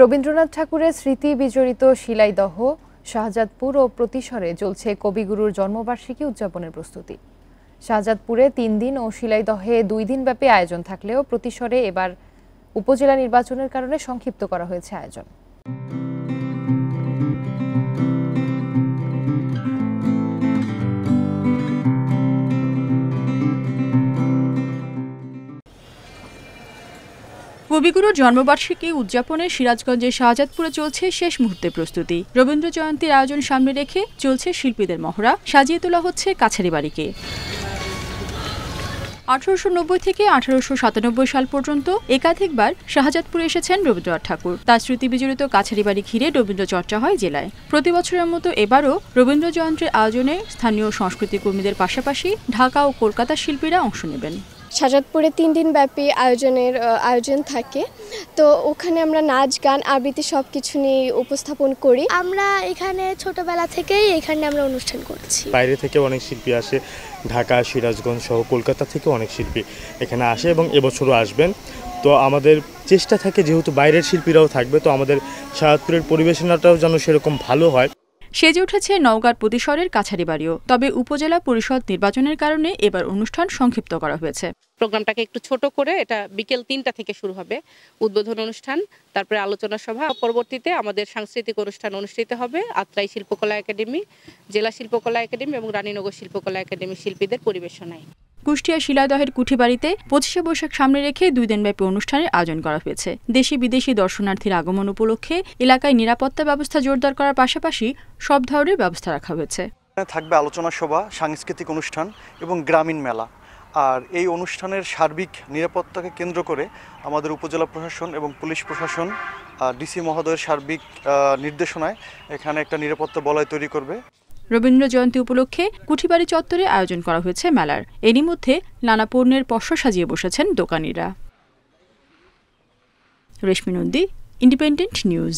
রবীন্দ্রনাথ ঠাকুরের স্মৃতি বিজড়িত শিলাইদহ শাহজাদপুর ও প্রতিসরে চলছে কবিগুরুর জন্মবার্ষিকী উদযাপনের প্রস্তুতি শাহজাদপুরে তিন দিন ও শিলাইদহে দুই দিন ব্যাপী আয়োজন থাকলেও প্রতিসরে এবার উপজেলা নির্বাচনের কারণে সংক্ষিপ্ত করা হয়েছে আয়োজন কবিগুরুর জন্মবার্ষিকী উদযাপনে সিরাজগঞ্জের শাহজাদপুরে চলছে শেষ মুহূর্তে প্রস্তুতি রবীন্দ্র জয়ন্তীর আয়োজন সামনে রেখে চলছে শিল্পীদের মহড়া সাজিয়ে তোলা হচ্ছে কাছারি বাড়িকে আঠারোশো থেকে আঠারোশো সাল পর্যন্ত একাধিকবার শাহজাদপুরে এসেছেন রবীন্দ্রনাথ ঠাকুর তার স্মৃতি বিজড়িত কাছারি বাড়ি ঘিরে রবীন্দ্র চর্চা হয় জেলায় প্রতি বছরের মতো এবারও রবীন্দ্র জয়ন্তীর আয়োজনে স্থানীয় সংস্কৃতি কর্মীদের পাশাপাশি ঢাকা ও কলকাতার শিল্পীরা অংশ নেবেন সাজাদপুরে তিন দিন ব্যাপী আয়োজনের আয়োজন থাকে তো ওখানে আমরা নাচ গান আবৃত্তি সব কিছু নিয়ে উপস্থাপন করি আমরা এখানে ছোটবেলা থেকেই এখানে আমরা অনুষ্ঠান করছি বাইরে থেকে অনেক শিল্পী আসে ঢাকা সিরাজগঞ্জ সহ কলকাতা থেকে অনেক শিল্পী এখানে আসে এবং এবছরও আসবেন তো আমাদের চেষ্টা থাকে যেহেতু বাইরের শিল্পীরাও থাকবে তো আমাদের সাজাদপুরের পরিবেশনাটাও যেন সেরকম ভালো হয় সেজে উঠেছে নওগাঁর প্রতিশরের কাছারি বাড়িও তবে উপজেলা পরিষদ নির্বাচনের কারণে এবার অনুষ্ঠান সংক্ষিপ্ত করা হয়েছে প্রোগ্রামটাকে একটু ছোট করে এটা বিকেল তিনটা থেকে শুরু হবে উদ্বোধন অনুষ্ঠান তারপরে আলোচনা সভা পরবর্তীতে আমাদের সাংস্কৃতিক অনুষ্ঠান অনুষ্ঠিত হবে আত্রাই শিল্পকলা একাডেমি জেলা শিল্পকলা একাডেমি এবং রানীনগর শিল্পকলা একাডেমি শিল্পীদের পরিবেশনায় কুষ্টিয়া শিলাদহের কুঠিবাড়িতে পঁচিশে বৈশাখ সামনে রেখে দুই দিনব্যাপী অনুষ্ঠানের আয়োজন করা হয়েছে দেশি বিদেশি দর্শনার্থীর আগমন উপলক্ষে এলাকায় নিরাপত্তা ব্যবস্থা জোরদার করার পাশাপাশি সব ধরনের ব্যবস্থা রাখা হয়েছে থাকবে আলোচনা সভা সাংস্কৃতিক অনুষ্ঠান এবং গ্রামীণ মেলা আর এই অনুষ্ঠানের সার্বিক নিরাপত্তাকে কেন্দ্র করে আমাদের উপজেলা প্রশাসন এবং পুলিশ প্রশাসন ডিসি মহোদয়ের সার্বিক নির্দেশনায় এখানে একটা নিরাপত্তা বলয় তৈরি করবে রবীন্দ্র জয়ন্তী উপলক্ষে কুঠিবাড়ি চত্বরে আয়োজন করা হয়েছে মেলার এরই মধ্যে নানা পণ্যের পসরা সাজিয়ে বসেছেন দোকানিরা রেশমি নন্দী ইন্ডিপেন্ডেন্ট নিউজ